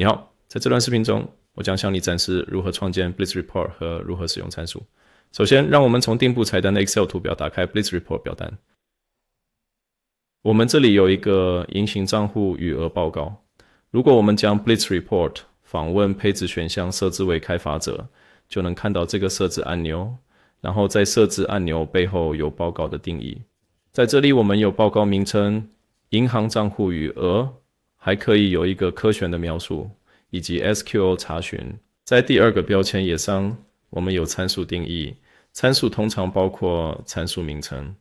你好，在这段视频中，我将向你展示如何创建 Blitz Report 和如何使用参数。首先，让我们从顶部菜单的 Excel 图表打开 Blitz Report 表单。我们这里有一个隐形账户余额报告。如果我们将 Blitz Report 访问配置选项设置为开发者，就能看到这个设置按钮。然后在设置按钮背后有报告的定义。在这里，我们有报告名称：银行账户余额。还可以有一个科学的描述，以及 SQL 查询。在第二个标签页上，我们有参数定义。参数通常包括参数名称、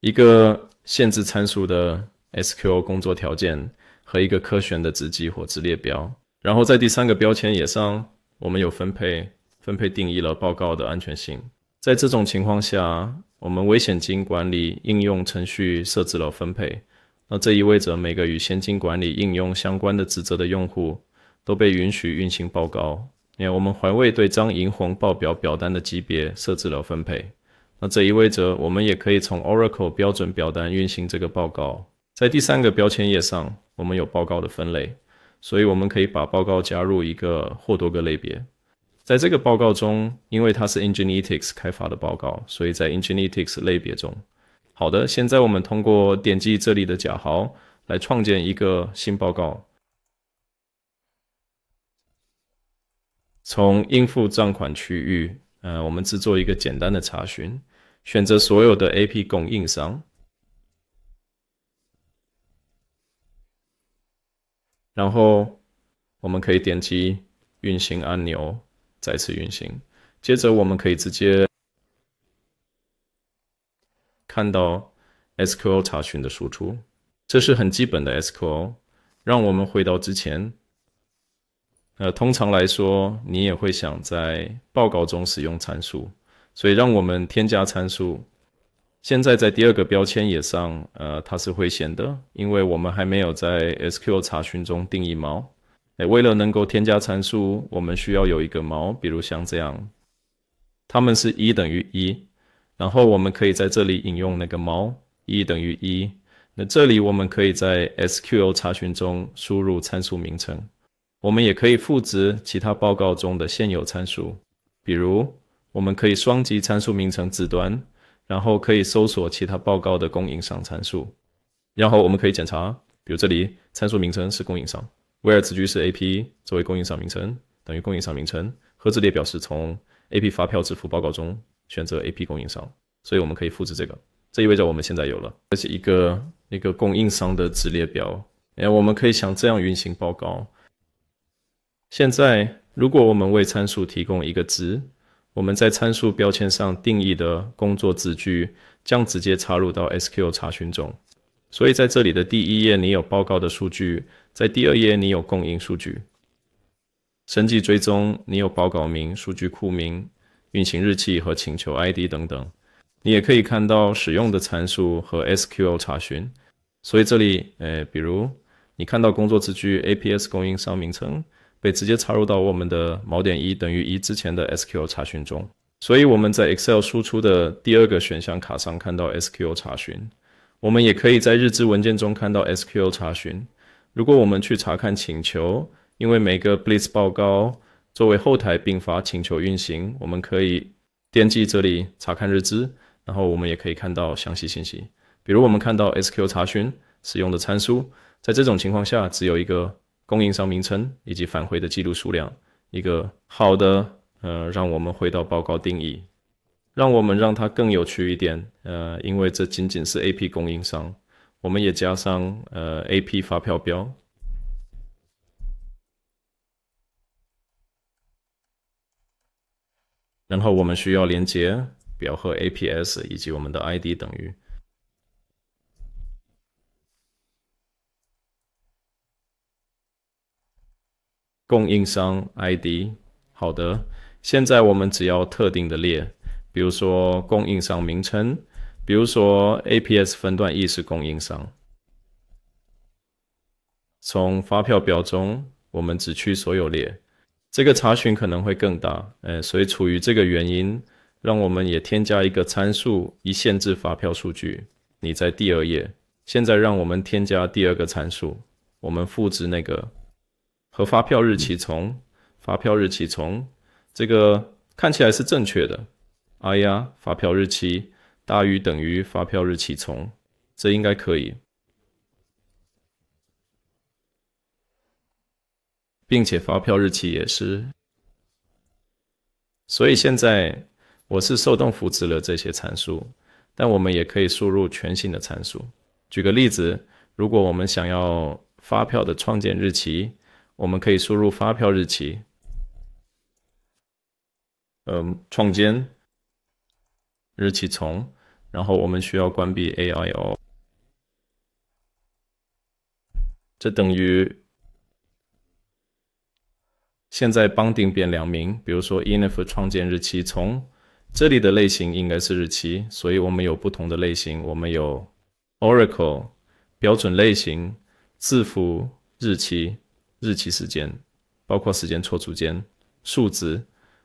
一个限制参数的 SQL 工作条件和一个科学的值级或值列表。然后在第三个标签页上，我们有分配。分配定义了报告的安全性。在这种情况下，我们危险基金管理应用程序设置了分配。那这意味着每个与现金管理应用相关的职责的用户都被允许运行报告。那我们还未对张银红报表表单的级别设置了分配。那这意味着我们也可以从 Oracle 标准表单运行这个报告。在第三个标签页上，我们有报告的分类，所以我们可以把报告加入一个或多个类别。在这个报告中，因为它是 Ingenetics 开发的报告，所以在 Ingenetics 类别中。好的，现在我们通过点击这里的假号来创建一个新报告。从应付账款区域，呃，我们制作一个简单的查询，选择所有的 AP 供应商，然后我们可以点击运行按钮，再次运行。接着，我们可以直接。看到 SQL 查询的输出，这是很基本的 SQL。让我们回到之前。呃，通常来说，你也会想在报告中使用参数，所以让我们添加参数。现在在第二个标签页上，呃，它是会显的，因为我们还没有在 SQL 查询中定义锚。哎，为了能够添加参数，我们需要有一个锚，比如像这样，它们是一等于一。然后我们可以在这里引用那个猫一等于一。那这里我们可以在 SQL 查询中输入参数名称。我们也可以复制其他报告中的现有参数，比如我们可以双击参数名称字端，然后可以搜索其他报告的供应商参数。然后我们可以检查，比如这里参数名称是供应商，威尔茨句是 AP 作为供应商名称等于供应商名称，盒子列表是从 AP 发票支付报告中。选择 A P 供应商，所以我们可以复制这个，这意味着我们现在有了这是一个一个供应商的子列表。诶，我们可以像这样运行报告。现在，如果我们为参数提供一个值，我们在参数标签上定义的工作字句将直接插入到 S Q L 查询中。所以，在这里的第一页，你有报告的数据；在第二页，你有供应数据。审计追踪，你有报告名、数据库名。运行日期和请求 ID 等等，你也可以看到使用的参数和 SQL 查询。所以这里，呃，比如你看到工作字据 APS 供应商名称被直接插入到我们的锚点一等于一之前的 SQL 查询中。所以我们在 Excel 输出的第二个选项卡上看到 SQL 查询。我们也可以在日志文件中看到 SQL 查询。如果我们去查看请求，因为每个 Blitz 报告。作为后台并发请求运行，我们可以点击这里查看日志，然后我们也可以看到详细信息。比如我们看到 SQL 查询使用的参数，在这种情况下只有一个供应商名称以及返回的记录数量。一个好的，呃，让我们回到报告定义，让我们让它更有趣一点，呃，因为这仅仅是 AP 供应商，我们也加上呃 AP 发票标。然后我们需要连接表和 APS，以及我们的 ID 等于供应商 ID。好的，现在我们只要特定的列，比如说供应商名称，比如说 APS 分段意识供应商。从发票表中，我们只取所有列。这个查询可能会更大，呃，所以处于这个原因，让我们也添加一个参数，一限制发票数据。你在第二页，现在让我们添加第二个参数，我们复制那个和发票日期从发票日期从，这个看起来是正确的。哎呀，发票日期大于等于发票日期从，这应该可以。并且发票日期也是，所以现在我是受动复制了这些参数，但我们也可以输入全新的参数。举个例子，如果我们想要发票的创建日期，我们可以输入发票日期，嗯，创建日期从，然后我们需要关闭 AIO，这等于。现在绑定变两名，比如说 i n f i 创建日期，从这里的类型应该是日期，所以我们有不同的类型，我们有 Oracle 标准类型，字符、日期、日期时间，包括时间戳区间、数值，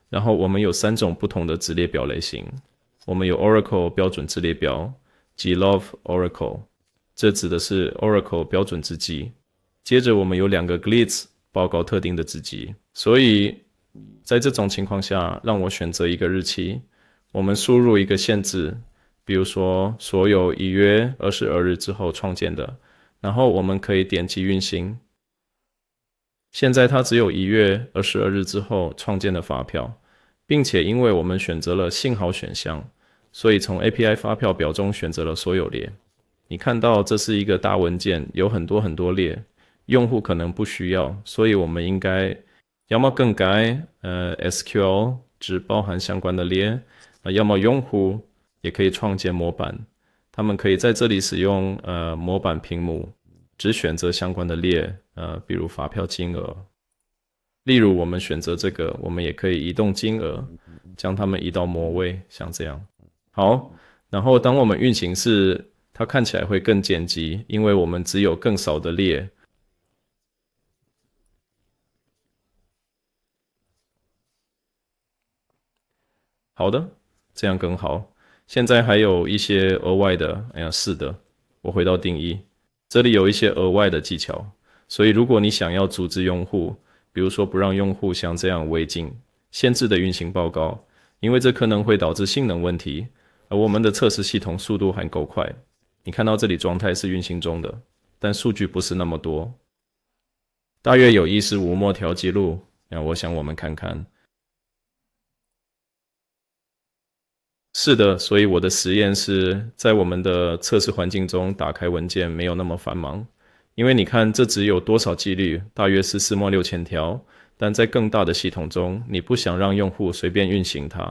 然后我们有三种不同的值列表类型，我们有 Oracle 标准值列表 g LOV e Oracle，这指的是 Oracle 标准值集。接着我们有两个 GLITs。报告特定的字迹，所以在这种情况下，让我选择一个日期。我们输入一个限制，比如说所有一月二十二日之后创建的。然后我们可以点击运行。现在它只有一月二十二日之后创建的发票，并且因为我们选择了信号选项，所以从 API 发票表中选择了所有列。你看到这是一个大文件，有很多很多列。用户可能不需要，所以我们应该要么更改，呃，SQL 只包含相关的列，啊，要么用户也可以创建模板，他们可以在这里使用，呃，模板屏幕，只选择相关的列，呃，比如发票金额，例如我们选择这个，我们也可以移动金额，将它们移到末位，像这样，好，然后当我们运行时，它看起来会更简洁，因为我们只有更少的列。好的，这样更好。现在还有一些额外的，哎呀，是的，我回到定义，这里有一些额外的技巧。所以，如果你想要阻止用户，比如说不让用户像这样未进限制的运行报告，因为这可能会导致性能问题。而我们的测试系统速度还够快。你看到这里状态是运行中的，但数据不是那么多，大约有一十五万条记录。那我想我们看看。是的，所以我的实验是在我们的测试环境中打开文件没有那么繁忙，因为你看这只有多少几率，大约是四万六千条，但在更大的系统中，你不想让用户随便运行它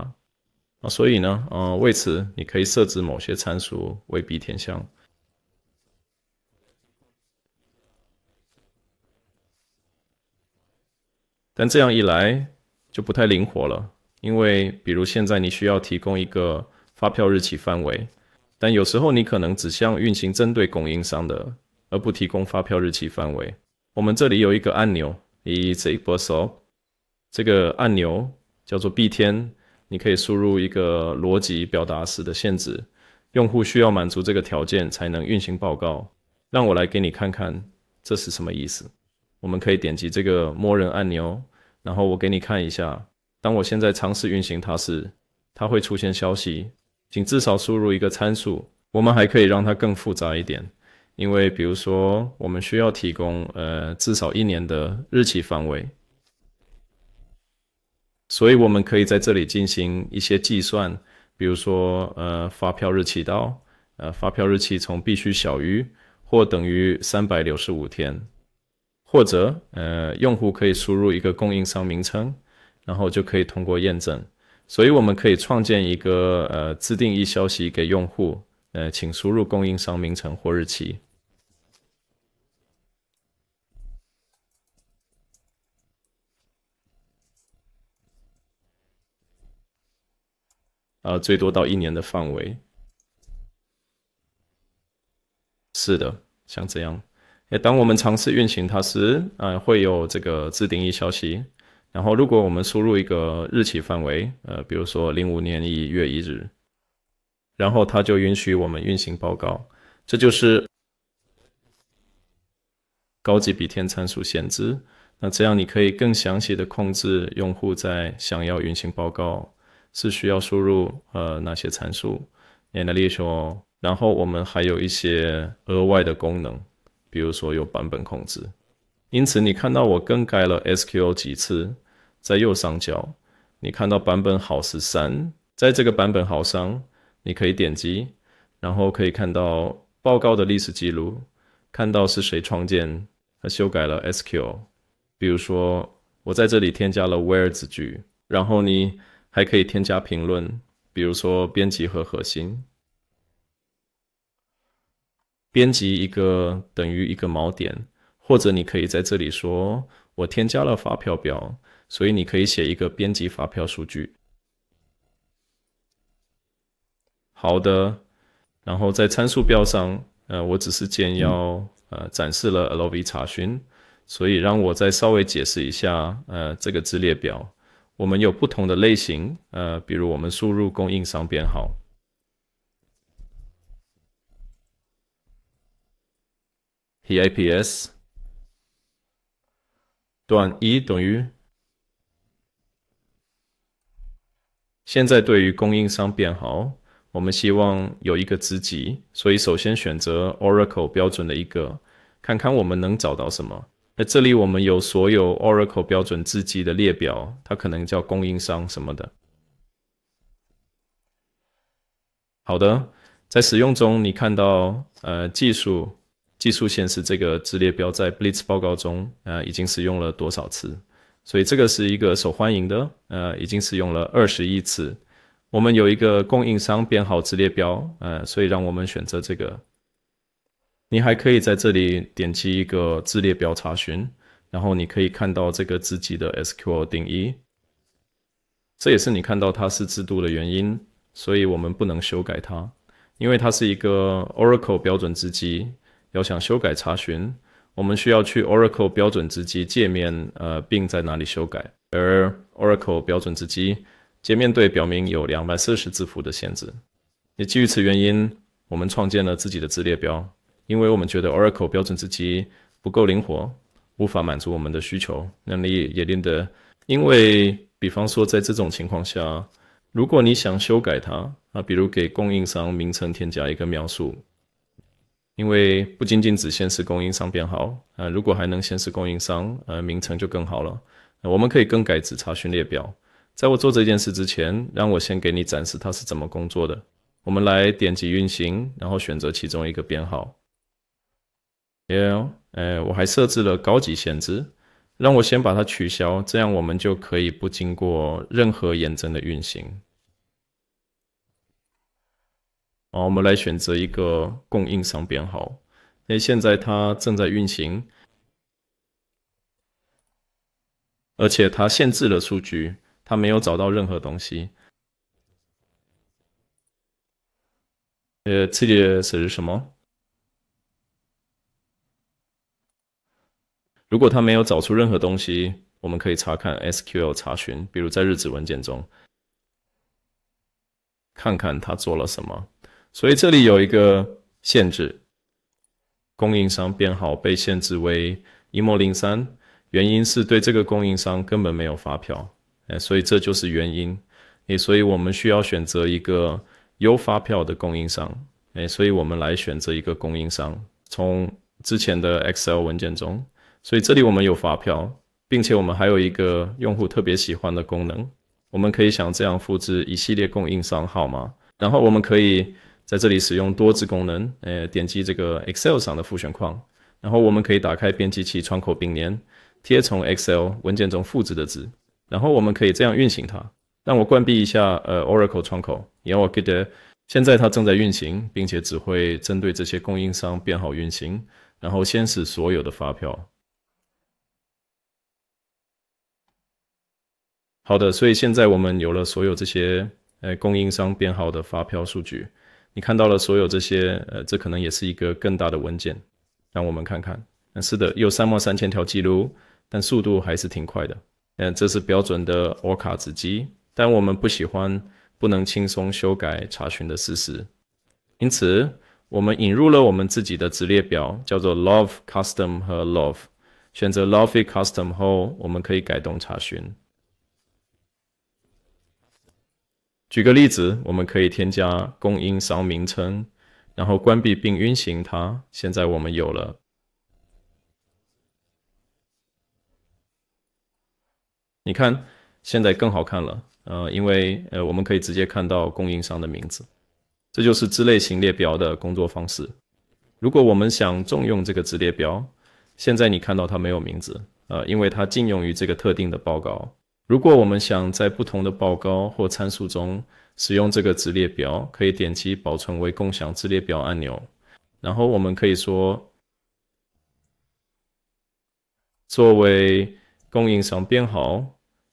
啊，所以呢，呃，为此你可以设置某些参数为必填项，但这样一来就不太灵活了。因为，比如现在你需要提供一个发票日期范围，但有时候你可能只想运行针对供应商的，而不提供发票日期范围。我们这里有一个按钮，easy f i l t e 这个按钮叫做 B 天，你可以输入一个逻辑表达式的限制，用户需要满足这个条件才能运行报告。让我来给你看看这是什么意思。我们可以点击这个默认按钮，然后我给你看一下。当我现在尝试运行它时，它会出现消息，请至少输入一个参数。我们还可以让它更复杂一点，因为比如说，我们需要提供呃至少一年的日期范围，所以我们可以在这里进行一些计算，比如说呃发票日期到呃发票日期从必须小于或等于三百六十五天，或者呃用户可以输入一个供应商名称。然后就可以通过验证，所以我们可以创建一个呃自定义消息给用户，呃，请输入供应商名称或日期，呃，最多到一年的范围。是的，像这样？哎，当我们尝试运行它时，啊，会有这个自定义消息。然后，如果我们输入一个日期范围，呃，比如说零五年一月一日，然后它就允许我们运行报告。这就是高级比天参数限制。那这样你可以更详细的控制用户在想要运行报告是需要输入呃哪些参数 a n a l y s 然后我们还有一些额外的功能，比如说有版本控制。因此，你看到我更改了 SQL 几次。在右上角，你看到版本好十三，在这个版本好上，你可以点击，然后可以看到报告的历史记录，看到是谁创建和修改了 SQL。比如说，我在这里添加了 WHERE 子句，然后你还可以添加评论，比如说编辑和核心编辑一个等于一个锚点，或者你可以在这里说我添加了发票表。所以你可以写一个编辑发票数据。好的，然后在参数标上，呃，我只是简要呃展示了 l o v 查询，所以让我再稍微解释一下呃这个字列表，我们有不同的类型，呃，比如我们输入供应商编号，HIPS 段一等于。现在对于供应商变好，我们希望有一个知己，所以首先选择 Oracle 标准的一个，看看我们能找到什么。那这里我们有所有 Oracle 标准字集的列表，它可能叫供应商什么的。好的，在使用中，你看到呃技术技术显示这个字列表在 Blitz 报告中呃已经使用了多少次。所以这个是一个受欢迎的，呃，已经使用了二十亿次。我们有一个供应商编号字列表，呃，所以让我们选择这个。你还可以在这里点击一个字列表查询，然后你可以看到这个字己的 SQL 定义。这也是你看到它是制度的原因，所以我们不能修改它，因为它是一个 Oracle 标准字迹。要想修改查询。我们需要去 Oracle 标准值机界面，呃，并在哪里修改？而 Oracle 标准值机界面对表明有两百四十字符的限制。也基于此原因，我们创建了自己的字列标，因为我们觉得 Oracle 标准值机不够灵活，无法满足我们的需求。那你也令得，因为比方说在这种情况下，如果你想修改它，啊，比如给供应商名称添加一个描述。因为不仅仅只显示供应商编号呃，如果还能显示供应商呃名称就更好了。我们可以更改子查询列表。在我做这件事之前，让我先给你展示它是怎么工作的。我们来点击运行，然后选择其中一个编号。耶哦，哎，我还设置了高级限制，让我先把它取消，这样我们就可以不经过任何验证的运行。好，我们来选择一个供应商编号。那现在它正在运行，而且它限制了数据，它没有找到任何东西。呃，这个是什么？如果它没有找出任何东西，我们可以查看 SQL 查询，比如在日志文件中看看它做了什么。所以这里有一个限制，供应商编号被限制为一模零三，原因是对这个供应商根本没有发票，哎，所以这就是原因，哎，所以我们需要选择一个有发票的供应商，哎，所以我们来选择一个供应商，从之前的 Excel 文件中，所以这里我们有发票，并且我们还有一个用户特别喜欢的功能，我们可以想这样复制一系列供应商号码，然后我们可以。在这里使用多字功能，呃，点击这个 Excel 上的复选框，然后我们可以打开编辑器窗口，并粘贴从 Excel 文件中复制的字，然后我们可以这样运行它。让我关闭一下呃 Oracle 窗口，为我记得现在它正在运行，并且只会针对这些供应商编号运行。然后先使所有的发票好的，所以现在我们有了所有这些呃供应商编号的发票数据。你看到了所有这些，呃，这可能也是一个更大的文件，让我们看看。嗯，是的，有三万三千条记录，但速度还是挺快的。嗯，这是标准的 o r c a 子机，但我们不喜欢不能轻松修改查询的事实，因此我们引入了我们自己的子列表，叫做 l o v e Custom 和 l o v e 选择 l o v e Custom 后，我们可以改动查询。举个例子，我们可以添加供应商名称，然后关闭并运行它。现在我们有了，你看，现在更好看了。呃，因为呃，我们可以直接看到供应商的名字。这就是字类型列表的工作方式。如果我们想重用这个子列表，现在你看到它没有名字，呃，因为它禁用于这个特定的报告。如果我们想在不同的报告或参数中使用这个值列表，可以点击“保存为共享值列表”按钮。然后我们可以说：“作为供应商编号，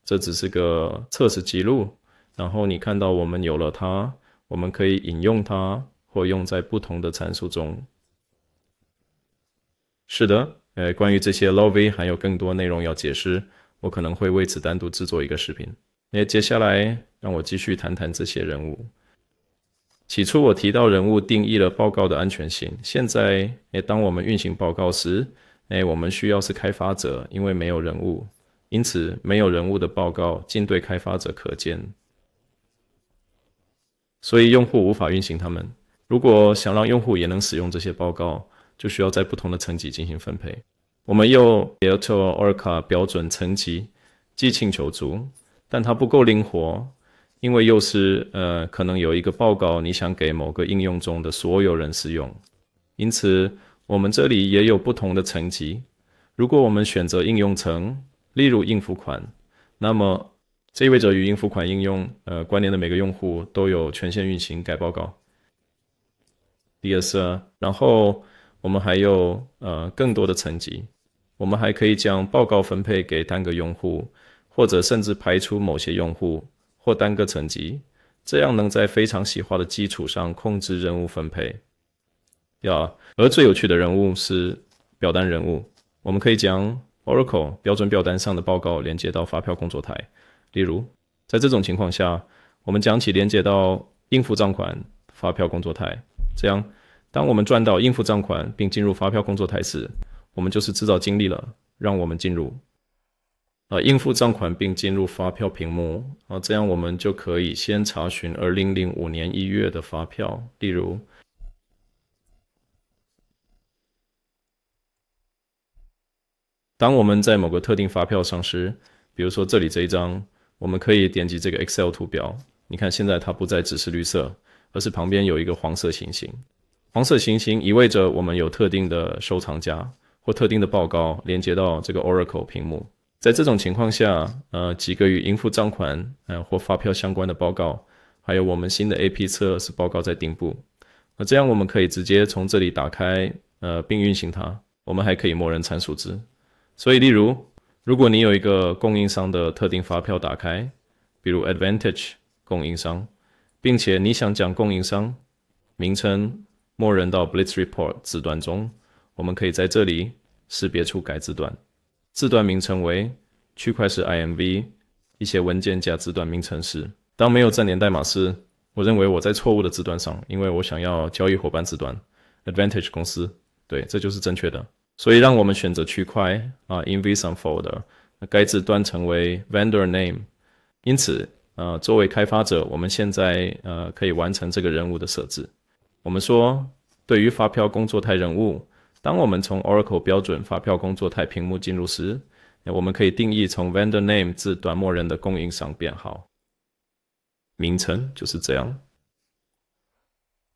这只是个测试记录。”然后你看到我们有了它，我们可以引用它或用在不同的参数中。是的，呃，关于这些 LOV 还有更多内容要解释。我可能会为此单独制作一个视频。那接下来让我继续谈谈这些人物。起初我提到人物定义了报告的安全性。现在，诶，当我们运行报告时，诶，我们需要是开发者，因为没有人物，因此没有人物的报告仅对开发者可见。所以用户无法运行它们。如果想让用户也能使用这些报告，就需要在不同的层级进行分配。我们又 e l e c t o r c a 标准层级，即请求足，但它不够灵活，因为又是呃可能有一个报告，你想给某个应用中的所有人使用，因此我们这里也有不同的层级。如果我们选择应用层，例如应付款，那么这意味着与应付款应用呃关联的每个用户都有权限运行该报告。第二次，然后。我们还有呃更多的层级，我们还可以将报告分配给单个用户，或者甚至排除某些用户或单个层级，这样能在非常细化的基础上控制任务分配。第二，而最有趣的人物是表单人物，我们可以将 Oracle 标准表单上的报告连接到发票工作台，例如在这种情况下，我们将其连接到应付账款发票工作台，这样。当我们赚到应付账款并进入发票工作台时，我们就是制造经历了。让我们进入，呃，应付账款并进入发票屏幕啊，这样我们就可以先查询二零零五年一月的发票。例如，当我们在某个特定发票上时，比如说这里这一张，我们可以点击这个 Excel 图标。你看，现在它不再只是绿色，而是旁边有一个黄色星星。黄色行星意味着我们有特定的收藏夹或特定的报告连接到这个 Oracle 屏幕。在这种情况下，呃，几个与应付账款，呃，或发票相关的报告，还有我们新的 A P 测试报告在顶部。那这样我们可以直接从这里打开，呃，并运行它。我们还可以默认参数值。所以，例如，如果你有一个供应商的特定发票打开，比如 Advantage 供应商，并且你想将供应商名称。默认到 Blitz Report 字段中，我们可以在这里识别出该字段，字段名称为区块是 IMV，一些文件夹字段名称是。当没有站点代码时，我认为我在错误的字段上，因为我想要交易伙伴字段，Advantage 公司，对，这就是正确的。所以让我们选择区块啊，Invision Folder，那该字段成为 Vendor Name，因此呃，作为开发者，我们现在呃可以完成这个任务的设置。我们说，对于发票工作台任务，当我们从 Oracle 标准发票工作台屏幕进入时，我们可以定义从 Vendor Name 至短默人的供应商编号名称就是这样。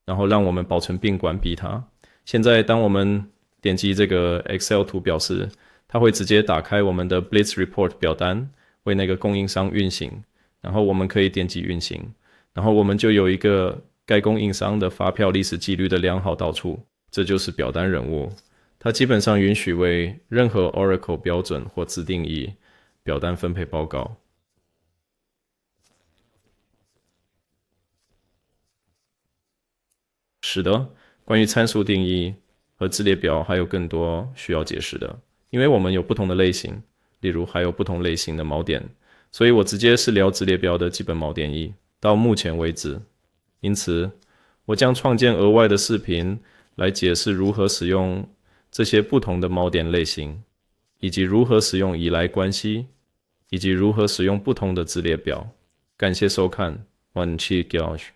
然后让我们保存并关闭它。现在，当我们点击这个 Excel 图表时，它会直接打开我们的 Blitz Report 表单为那个供应商运行。然后我们可以点击运行，然后我们就有一个。该供应商的发票历史记录的良好到处，这就是表单人物。它基本上允许为任何 Oracle 标准或自定义表单分配报告，使得关于参数定义和字列表还有更多需要解释的，因为我们有不同的类型，例如还有不同类型的锚点，所以我直接是聊字列表的基本锚点一。到目前为止。因此，我将创建额外的视频来解释如何使用这些不同的锚点类型，以及如何使用依赖关系，以及如何使用不同的字列表。感谢收看，o n e g o s h